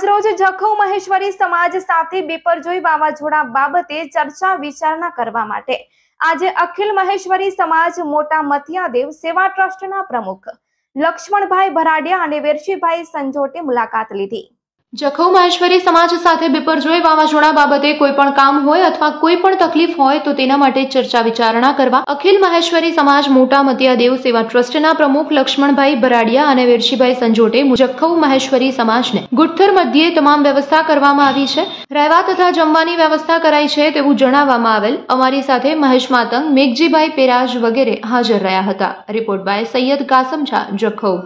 આજરોજ જખૌ મહેશ્વરી સમાજ સાથે બેપરજોઈ વાવાઝોડા બાબતે ચર્ચા વિચારણા કરવા માટે આજે અખિલ મહેશ્વરી સમાજ મોટા મથિયાદેવ સેવા ટ્રસ્ટના પ્રમુખ લક્ષ્મણભાઈ ભરાડિયા અને વેરશીભાઈ સંજોટે મુલાકાત લીધી જખૌ મહેશ્વરી સમાજ સાથે બિપરજોય વાવાઝોડા બાબતે કોઈ પણ કામ હોય અથવા કોઈ પણ તકલીફ હોય તો તેના માટે ચર્ચા વિચારણા કરવા અખિલ મહેશ્વરી સમાજ મોટા મતિયા દેવ સેવા ટ્રસ્ટના પ્રમુખ લક્ષ્મણભાઈ ભરાડિયા અને વેરશીભાઈ સંજોટે જખૌ મહેશ્વરી સમાજને ગુઠ્થર મધ્યે તમામ વ્યવસ્થા કરવામાં આવી છે રહેવા તથા જમવાની વ્યવસ્થા કરાઈ છે તેવું જણાવવામાં આવેલ અમારી સાથે મહેશ માતંગ મેઘજીભાઈ પેરાજ વગેરે હાજર રહ્યા હતા રિપોર્ટ બાય સૈયદ કાસમ ઝા જખૌ